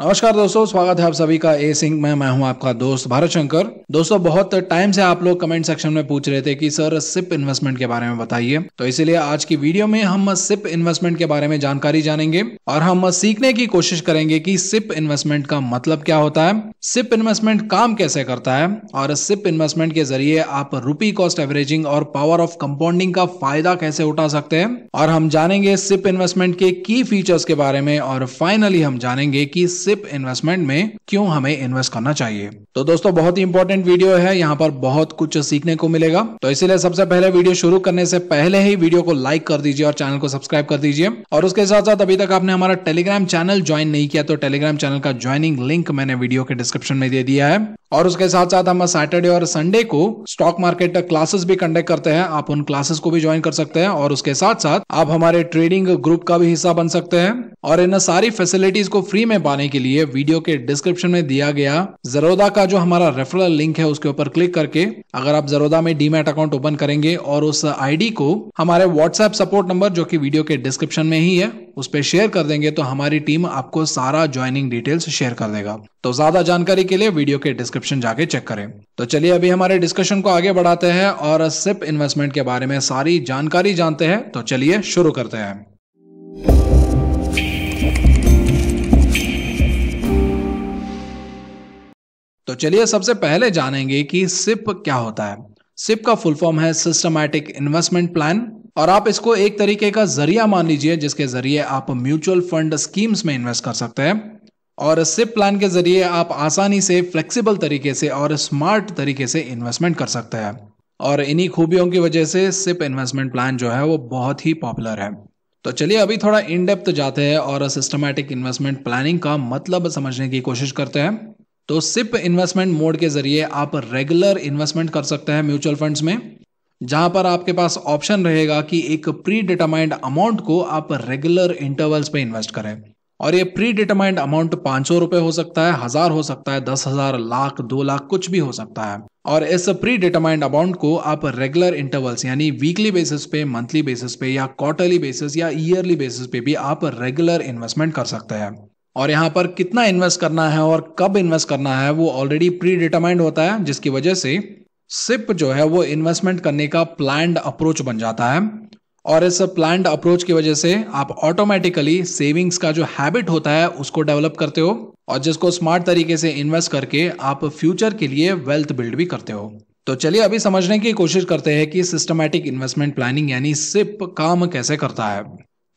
नमस्कार दोस्तों स्वागत है आप सभी का ए सिंह में मैं हूं आपका दोस्त भारत शंकर दोस्तों बहुत टाइम से आप लोग कमेंट सेक्शन में पूछ रहे थे कि सर सिप इन्वेस्टमेंट के बारे में बताइए तो इसीलिए आज की वीडियो में हम सिप इन्वेस्टमेंट के बारे में जानकारी जानेंगे और हम सीखने की कोशिश करेंगे कि सिप इन्वेस्टमेंट का मतलब क्या होता है सिप इन्वेस्टमेंट काम कैसे करता है और सिप इन्वेस्टमेंट के जरिए आप रूपी कॉस्ट एवरेजिंग और पावर ऑफ कंपाउंडिंग का फायदा कैसे उठा सकते हैं और हम जानेंगे सिप इन्वेस्टमेंट के की फीचर्स के बारे में और फाइनली हम जानेंगे की सिप इन्वेस्टमेंट में क्यों हमें इन्वेस्ट करना चाहिए तो दोस्तों बहुत ही इंपॉर्टेंट वीडियो है यहाँ पर बहुत कुछ सीखने को मिलेगा तो इसीलिए सबसे पहले वीडियो शुरू करने से पहले ही वीडियो को लाइक कर दीजिए और चैनल को सब्सक्राइब कर दीजिए और उसके साथ साथ अभी तक आपने हमारा टेलीग्राम चैनल ज्वाइन नहीं किया तो टेलीग्राम चैनल का ज्वाइनिंग लिंक मैंने वीडियो के डिस्क्रिप्शन में दे दिया है और उसके साथ साथ हम सैटरडे और संडे को स्टॉक मार्केट क्लासेस भी कंडक्ट करते हैं आप उन क्लासेस को भी ज्वाइन कर सकते हैं और उसके साथ साथ आप हमारे ट्रेडिंग ग्रुप का भी हिस्सा बन सकते हैं और इन सारी फैसिलिटीज को फ्री में पाने के के लिए वीडियो के डिस्क्रिप्शन में दिया गया जरोदा का जो हमारा रेफरल लिंक है उसके ऊपर क्लिक करके अगर आप जरोदा में डीमेट अकाउंट ओपन करेंगे और उस आईडी को हमारे व्हाट्सएप सपोर्ट नंबर जो कि वीडियो के डिस्क्रिप्शन में ही है उस पर शेयर कर देंगे तो हमारी टीम आपको सारा ज्वाइनिंग डिटेल्स शेयर कर देगा तो ज्यादा जानकारी के लिए वीडियो के डिस्क्रिप्शन जाके चेक करें तो चलिए अभी हमारे डिस्कशन को आगे बढ़ाते हैं और सिप इन्वेस्टमेंट के बारे में सारी जानकारी जानते हैं तो चलिए शुरू करते हैं तो चलिए सबसे पहले जानेंगे कि सिप क्या होता है सिप का फुल फॉर्म है सिस्टमैटिक इन्वेस्टमेंट प्लान और आप इसको एक तरीके का जरिया मान लीजिए जिसके जरिए आप म्यूचुअल फंड स्कीम्स में इन्वेस्ट कर सकते हैं और सिप प्लान के जरिए आप आसानी से फ्लेक्सिबल तरीके से और स्मार्ट तरीके से इन्वेस्टमेंट कर सकते हैं और इन्हीं खूबियों की वजह से सिप इन्वेस्टमेंट प्लान जो है वो बहुत ही पॉपुलर है तो चलिए अभी थोड़ा इनडेप्थ जाते हैं और सिस्टमैटिक इन्वेस्टमेंट प्लानिंग का मतलब समझने की कोशिश करते हैं तो सिप इन्वेस्टमेंट मोड के जरिए आप रेगुलर इन्वेस्टमेंट कर सकते हैं म्यूचुअल फंड्स में जहां पर आपके पास ऑप्शन रहेगा कि एक प्री डिटरमाइंड अमाउंट को आप रेगुलर इंटरवल्स पे इन्वेस्ट करें और ये प्री डिटरमाइंड अमाउंट पांच सौ रुपए हो सकता है हजार हो सकता है दस हजार लाख दो लाख कुछ भी हो सकता है और इस प्री डिटरमाइंड अमाउंट को आप रेगुलर इंटरवल्स यानी वीकली बेसिस पे मंथली बेसिस पे या क्वार्टरली बेसिस या ईयरली बेसिस पे भी आप रेगुलर इन्वेस्टमेंट कर सकते हैं और यहाँ पर कितना इन्वेस्ट करना है और कब इन्वेस्ट करना है वो ऑलरेडी प्री डिटरमाइंड होता है जिसकी वजह से सिप जो है वो इन्वेस्टमेंट करने का प्लान्ड अप्रोच बन जाता है और इस प्लान्ड अप्रोच की वजह से आप ऑटोमेटिकली सेविंग्स का जो हैबिट होता है उसको डेवलप करते हो और जिसको स्मार्ट तरीके से इन्वेस्ट करके आप फ्यूचर के लिए वेल्थ बिल्ड भी करते हो तो चलिए अभी समझने की कोशिश करते हैं कि सिस्टमैटिक इन्वेस्टमेंट प्लानिंग यानी सिप काम कैसे करता है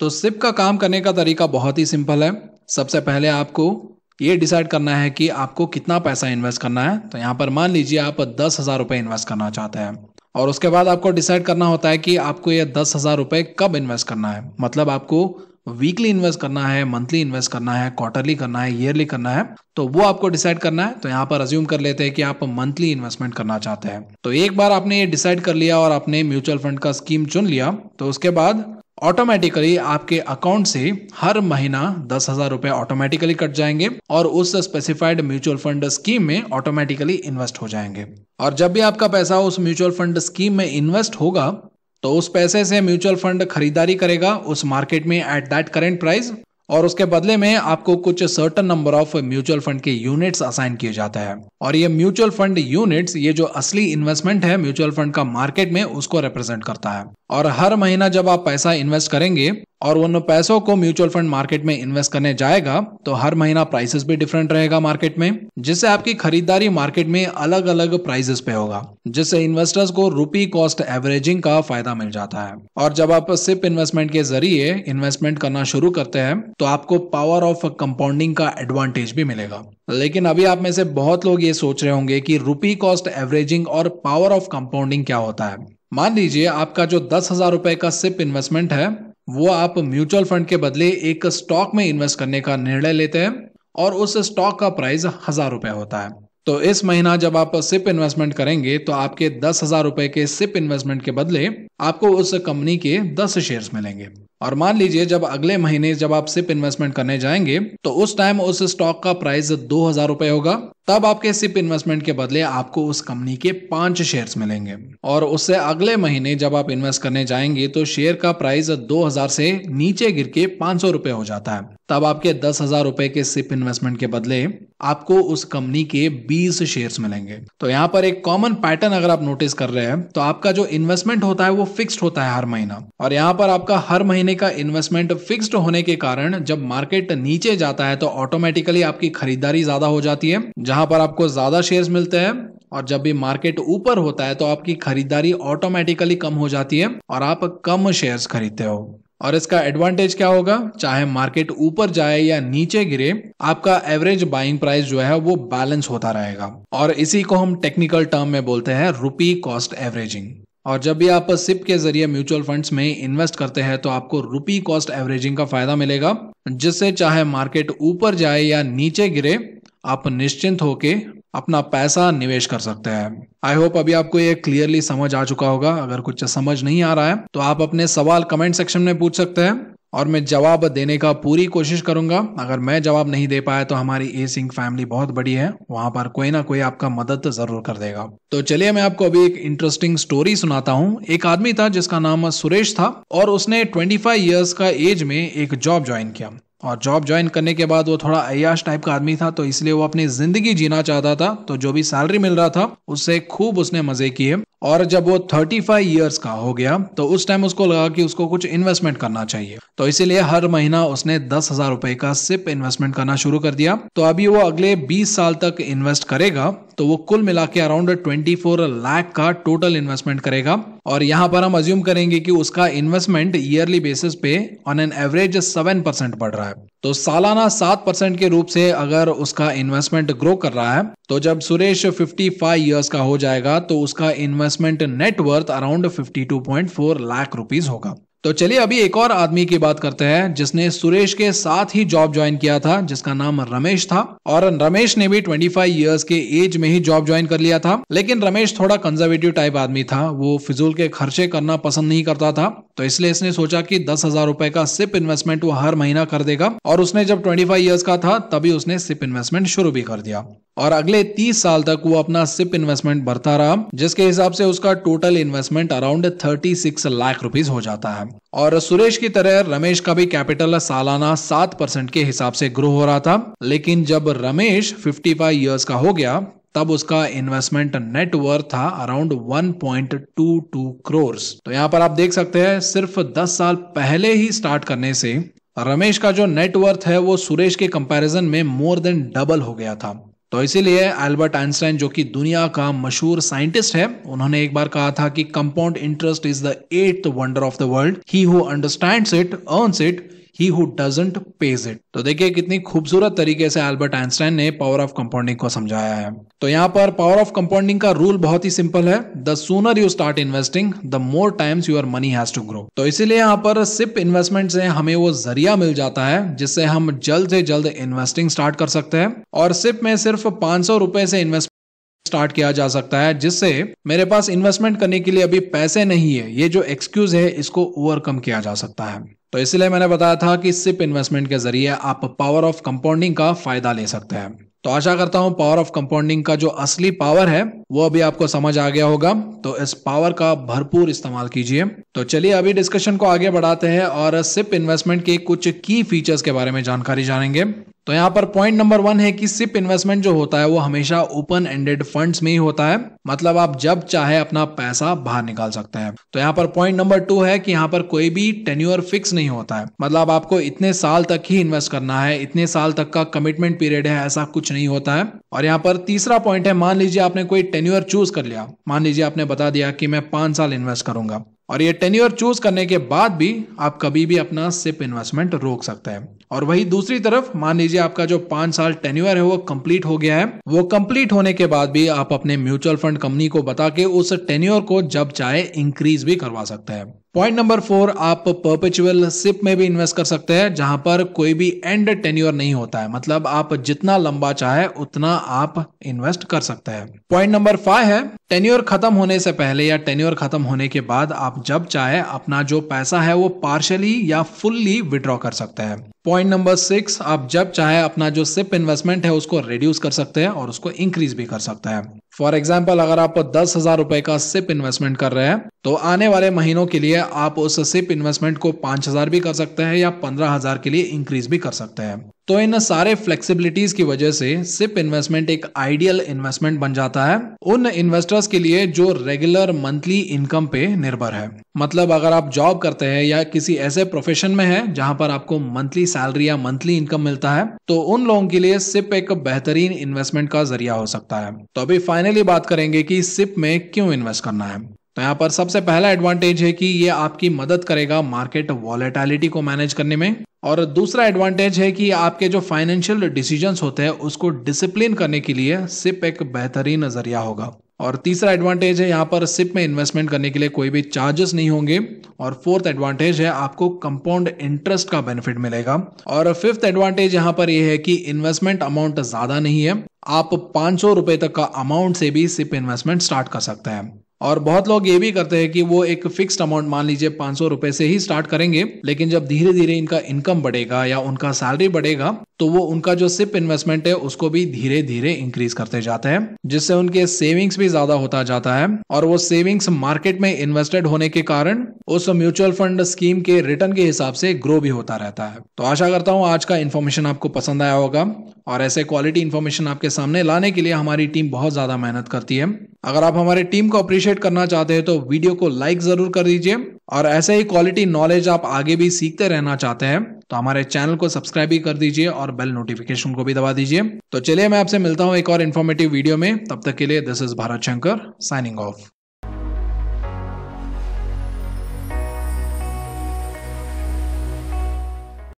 तो सिप का काम करने का तरीका बहुत ही सिंपल है सबसे पहले आपको ये डिसाइड करना है कि आपको कितना पैसा इन्वेस्ट करना है तो यहाँ पर मान लीजिए आप दस हज़ार रुपये इन्वेस्ट करना चाहते हैं और उसके बाद आपको डिसाइड करना होता है कि आपको ये दस हज़ार रुपये कब इन्वेस्ट करना है मतलब आपको वीकली इन्वेस्ट करना है मंथली इन्वेस्ट करना है क्वार्टरली करना है ईयरली करना है तो वो आपको डिसाइड करना है तो यहाँ पर रज्यूम कर लेते हैं कि आप मंथली इन्वेस्टमेंट करना चाहते हैं तो एक बार आपने ये डिसाइड कर लिया और आपने म्यूचुअल फंड का स्कीम चुन लिया तो उसके बाद ऑटोमेटिकली आपके अकाउंट से हर महीना दस हजार रुपए ऑटोमेटिकली कट जाएंगे और उस स्पेसिफाइड म्यूचुअल फंड स्कीम में ऑटोमेटिकली इन्वेस्ट हो जाएंगे और जब भी आपका पैसा उस म्यूचुअल फंड स्कीम में इन्वेस्ट होगा तो उस पैसे से म्यूचुअल फंड खरीदारी करेगा उस मार्केट में एट दैट करेंट प्राइस और उसके बदले में आपको कुछ certain number of mutual fund के यूनिट्स असाइन किए जाते हैं और ये म्यूचुअल फंड यूनिट्स ये जो असली इन्वेस्टमेंट है म्यूचुअल फंड का मार्केट में उसको रिप्रेजेंट करता है और हर महीना जब आप पैसा इन्वेस्ट करेंगे और उन पैसों को म्यूचुअल फंड मार्केट में इन्वेस्ट करने जाएगा तो हर महीना प्राइसेस भी डिफरेंट रहेगा मार्केट में जिससे आपकी खरीदारी मार्केट में अलग अलग प्राइसेस पे होगा जिससे इन्वेस्टर्स को रुपी कॉस्ट एवरेजिंग का फायदा मिल जाता है और जब आप सिप इन्वेस्टमेंट के जरिए इन्वेस्टमेंट करना शुरू करते हैं तो आपको पावर ऑफ कंपाउंडिंग का एडवांटेज भी मिलेगा लेकिन अभी आप में से बहुत लोग ये सोच रहे होंगे कि रुपी कॉस्ट एवरेजिंग और पावर ऑफ कंपाउंडिंग क्या होता है मान लीजिए आपका जो दस हजार रुपए का सिप इन्वेस्टमेंट है वो आप म्यूचुअल फंड के बदले एक स्टॉक में इन्वेस्ट करने का निर्णय लेते हैं और उस स्टॉक का प्राइस हजार रुपए होता है तो इस महीना जब आप सिप इन्वेस्टमेंट करेंगे तो आपके दस हजार रुपए के सिप इन्वेस्टमेंट के बदले आपको उस कंपनी के दस शेयर्स मिलेंगे और मान लीजिए जब अगले महीने जब आप सिप इन्वेस्टमेंट करने जाएंगे तो उस टाइम उस स्टॉक का प्राइस दो हजार रुपए होगा तब आपके सिप इन्वेस्टमेंट के बदले आपको उस कंपनी के पांच शेयर्स मिलेंगे और उससे अगले महीने जब आप इन्वेस्ट करने जाएंगे तो शेयर का प्राइस 2000 से नीचे गिर के पांच सौ रुपए हो जाता है तब आपके दस हजार रुपए के सिप इन्वेस्टमेंट के बदले आपको उस कंपनी के 20 शेयर्स मिलेंगे तो यहाँ पर एक कॉमन पैटर्न अगर आप नोटिस कर रहे हैं तो आपका जो इन्वेस्टमेंट होता है वो फिक्स्ड होता है हर महीना और यहाँ पर आपका हर महीने का इन्वेस्टमेंट फिक्स्ड होने के कारण जब मार्केट नीचे जाता है तो ऑटोमेटिकली आपकी खरीदारी ज्यादा हो जाती है यहाँ पर आपको ज़्यादा शेयर्स मिलते हैं और जब भी मार्केट ऊपर होता है तो आपकी खरीदारी ऑटोमेटिकली कम हो जाती है और आप कम शेयर्स खरीदते हो और इसका एडवांटेज क्या होगा चाहे मार्केट ऊपर जाए या नीचे गिरे आपका एवरेज बाइंग प्राइस जो है वो बैलेंस होता रहेगा और इसी को हम टेक्निकल टर्म में बोलते हैं रुपी कॉस्ट एवरेजिंग और जब भी आप सिप के जरिए म्यूचुअल फंड्स में इन्वेस्ट करते हैं तो आपको रुपी कॉस्ट एवरेजिंग का फायदा मिलेगा जिससे चाहे मार्केट ऊपर जाए या नीचे गिरे आप निश्चिंत होके अपना पैसा निवेश कर सकते हैं आई होप अभी आपको ये क्लियरली समझ आ चुका होगा अगर कुछ समझ नहीं आ रहा है तो आप अपने सवाल कमेंट सेक्शन में पूछ सकते हैं और मैं जवाब देने का पूरी कोशिश करूंगा अगर मैं जवाब नहीं दे पाया तो हमारी ए सिंह फैमिली बहुत बड़ी है वहां पर कोई ना कोई आपका मदद जरूर कर देगा तो चलिए मैं आपको अभी एक इंटरेस्टिंग स्टोरी सुनाता हूँ एक आदमी था जिसका नाम सुरेश था और उसने 25 इयर्स का एज में एक जॉब ज्वाइन किया और जॉब ज्वाइन करने के बाद वो थोड़ा अयाश टाइप का आदमी था तो इसलिए वो अपनी ज़िंदगी जीना चाहता था तो जो भी सैलरी मिल रहा था उससे खूब उसने मज़े किए और जब वो 35 इयर्स का हो गया तो उस टाइम उसको लगा कि उसको कुछ इन्वेस्टमेंट करना चाहिए तो इसीलिए हर महीना उसने दस हजार रुपए का सिप इन्वेस्टमेंट करना शुरू कर दिया तो अभी वो अगले 20 साल तक इन्वेस्ट करेगा तो वो कुल मिला के अराउंड 24 लाख का टोटल इन्वेस्टमेंट करेगा और यहाँ पर हम अज्यूम करेंगे कि उसका इन्वेस्टमेंट ईयरली बेसिस पे on an average seven percent बढ़ रहा है तो सालाना सात परसेंट के रूप से अगर उसका इन्वेस्टमेंट ग्रो कर रहा है तो जब सुरेश 55 ईयर्स का हो जाएगा तो उसका investment net worth around 52.4 lakh rupees होगा तो चलिए अभी एक और आदमी की बात करते हैं जिसने सुरेश के साथ ही जॉब ज्वाइन किया था जिसका नाम रमेश था और रमेश ने भी 25 इयर्स के एज में ही जॉब ज्वाइन कर लिया था लेकिन रमेश थोड़ा कंजर्वेटिव टाइप आदमी था वो फिजूल के खर्चे करना पसंद नहीं करता था तो इसलिए इसने सोचा कि दस हजार रुपए का सिप इन्वेस्टमेंट वो हर महीना कर देगा और उसने जब ट्वेंटी फाइव ईयर्स का था तभी उसने सिप इन्वेस्टमेंट शुरू भी कर दिया और अगले 30 साल तक वो अपना सिप इन्वेस्टमेंट भरता रहा जिसके हिसाब से उसका total investment around 36 lakh rupees हो जाता है और सुरेश की तरह रमेश का भी कैपिटल सालाना सात परसेंट के हिसाब से ग्रो हो रहा था लेकिन जब रमेश 55 फाइव का हो गया तब उसका इन्वेस्टमेंट नेटवर्थ था अराउंड 1.22 पॉइंट तो यहाँ पर आप देख सकते हैं सिर्फ दस साल पहले ही स्टार्ट करने से रमेश का जो नेटवर्थ है वो सुरेश के कंपैरिजन में मोर देन डबल हो गया था तो इसीलिए एल्बर्ट आइंस्टाइन जो कि दुनिया का मशहूर साइंटिस्ट है उन्होंने एक बार कहा था कि compound interest is the eighth wonder of the world he who understands it earns it he who doesn't pays it तो देखिए कितनी खूबसूरत तरीके से एल्बर्ट आइंस्टाइन ने पावर ऑफ कंपाउंडिंग को समझाया है तो यहाँ पर पावर ऑफ कंपाउंडिंग का रूल बहुत ही सिंपल है the sooner you start investing the more times your money has to grow तो इसीलिए यहाँ पर सिप इन्वेस्टमेंट से हमें वो जरिया मिल जाता है जिससे हम जल्द से जल्द इन्वेस्टिंग स्टार्ट कर सकते हैं और सिप में सिर्फ पांच से इन्वेस्ट स्टार्ट किया जा सकता है जिससे मेरे पास इन्वेस्टमेंट करने के लिए अभी पैसे नहीं है ये जो एक्सक्यूज है इसको ओवरकम किया जा सकता है तो इसलिए मैंने बताया था कि सिप इन्वेस्टमेंट के जरिए आप पावर ऑफ कंपाउंडिंग का फायदा ले सकते हैं तो आशा करता हूं पावर ऑफ कंपाउंडिंग का जो असली पावर है वो अभी आपको समझ आ गया होगा तो इस पावर का भरपूर इस्तेमाल कीजिए तो चलिए अभी डिस्कशन को आगे बढ़ाते हैं और सिप इन्वेस्टमेंट के कुछ की फीचर्स के बारे में जानकारी जानेंगे तो यहाँ पर पॉइंट नंबर वन है कि सिप इन्वेस्टमेंट जो होता है वो हमेशा ओपन एंडेड फंड्स में ही होता है मतलब आप जब चाहे अपना पैसा बाहर निकाल सकते हैं तो यहाँ पर पॉइंट नंबर टू है कि यहाँ पर कोई भी टेन्यूअर फिक्स नहीं होता है मतलब आपको इतने साल तक ही इन्वेस्ट करना है इतने साल तक का कमिटमेंट पीरियड है ऐसा कुछ नहीं होता है और यहाँ पर तीसरा पॉइंट है मान लीजिए आपने कोई टेन्यूअर चूज कर लिया मान लीजिए आपने बता दिया कि मैं पांच साल इन्वेस्ट करूंगा और ये टेन्यूअर चूज करने के बाद भी आप कभी भी अपना सिप इन्वेस्टमेंट रोक सकते हैं और वही दूसरी तरफ मान लीजिए आपका जो पांच साल टेन्यूअर है वो कंप्लीट हो गया है वो कंप्लीट होने के बाद भी आप अपने म्यूचुअल फंड कंपनी को बता के उस टेन्यूअर को जब चाहे इंक्रीज भी करवा सकते हैं पॉइंट नंबर फोर आप परपेचुअल सिप में भी इन्वेस्ट कर सकते हैं जहां पर कोई भी एंड टेन्यूअर नहीं होता है मतलब आप जितना लंबा चाहे उतना आप इन्वेस्ट कर सकते हैं पॉइंट नंबर फाइव है टेन्यूअर खत्म होने से पहले या टेन्यूअर खत्म होने के बाद आप जब चाहे अपना जो पैसा है वो पार्शली या फुल्ली विड्रॉ कर सकते हैं पॉइंट नंबर सिक्स आप जब चाहे अपना जो सिप इन्वेस्टमेंट है उसको रिड्यूस कर सकते हैं और उसको इंक्रीज भी कर सकते हैं फॉर एग्जाम्पल अगर आप दस हजार रुपए का सिप इन्वेस्टमेंट कर रहे हैं तो आने वाले महीनों के लिए आप उस सिप इन्वेस्टमेंट को पांच हजार भी कर सकते हैं या पंद्रह हजार के लिए इंक्रीज भी कर सकते हैं तो इन सारे फ्लेक्सिबिलिटीज की वजह से सिप इन्वेस्टमेंट एक आइडियल इन्वेस्टमेंट बन जाता है उन इन्वेस्टर्स के लिए जो रेगुलर मंथली इनकम पे निर्भर है मतलब अगर आप जॉब करते हैं या किसी ऐसे प्रोफेशन में है जहां पर आपको मंथली सैलरी या मंथली इनकम मिलता है तो उन लोगों के लिए सिप एक बेहतरीन इन्वेस्टमेंट का जरिया हो सकता है तो अभी फाइनली बात करेंगे कि सिप में क्यों इन्वेस्ट करना है तो यहाँ पर सबसे पहला एडवांटेज है कि ये आपकी मदद करेगा मार्केट वॉलेटिलिटी को मैनेज करने में और दूसरा एडवांटेज है कि आपके जो फाइनेंशियल डिसीजंस होते हैं उसको डिसिप्लिन करने के लिए सिप एक बेहतरीन जरिया होगा और तीसरा एडवांटेज है यहाँ पर सिप में इन्वेस्टमेंट करने के लिए कोई भी चार्जेस नहीं होंगे और फोर्थ एडवांटेज है आपको कंपाउंड इंटरेस्ट का बेनिफिट मिलेगा और फिफ्थ एडवांटेज यहाँ पर यह है कि इन्वेस्टमेंट अमाउंट ज़्यादा नहीं है आप पांच सौ रुपए तक का अमाउंट से भी सिप इन्वेस्टमेंट स्टार्ट कर सकते हैं और बहुत लोग ये भी करते हैं कि वो एक फिक्स्ड अमाउंट मान लीजिए पांच सौ रुपए से ही स्टार्ट करेंगे लेकिन जब धीरे धीरे इनका इनकम बढ़ेगा या उनका सैलरी बढ़ेगा तो वो उनका जो सिप इन्वेस्टमेंट है उसको भी धीरे धीरे इंक्रीज करते जाते हैं जिससे उनके सेविंग्स भी ज्यादा होता जाता है और वो सेविंग्स मार्केट में इन्वेस्टेड होने के कारण उस म्यूचुअल फंड स्कीम के रिटर्न के हिसाब से ग्रो भी होता रहता है तो आशा करता हूँ आज का इन्फॉर्मेशन आपको पसंद आया होगा और ऐसे क्वालिटी इन्फॉर्मेशन आपके सामने लाने के लिए हमारी टीम बहुत ज्यादा मेहनत करती है अगर आप हमारे टीम को अप्रिशिएट करना चाहते हैं तो वीडियो को लाइक जरूर कर दीजिए और ऐसे ही क्वालिटी नॉलेज आप आगे भी सीखते रहना चाहते हैं तो हमारे चैनल को सब्सक्राइब भी कर दीजिए और बेल नोटिफिकेशन को भी दबा दीजिए तो चलिए मैं आपसे मिलता हूँ एक और इन्फॉर्मेटिव वीडियो में तब तक के लिए this is Bharat Shankar signing of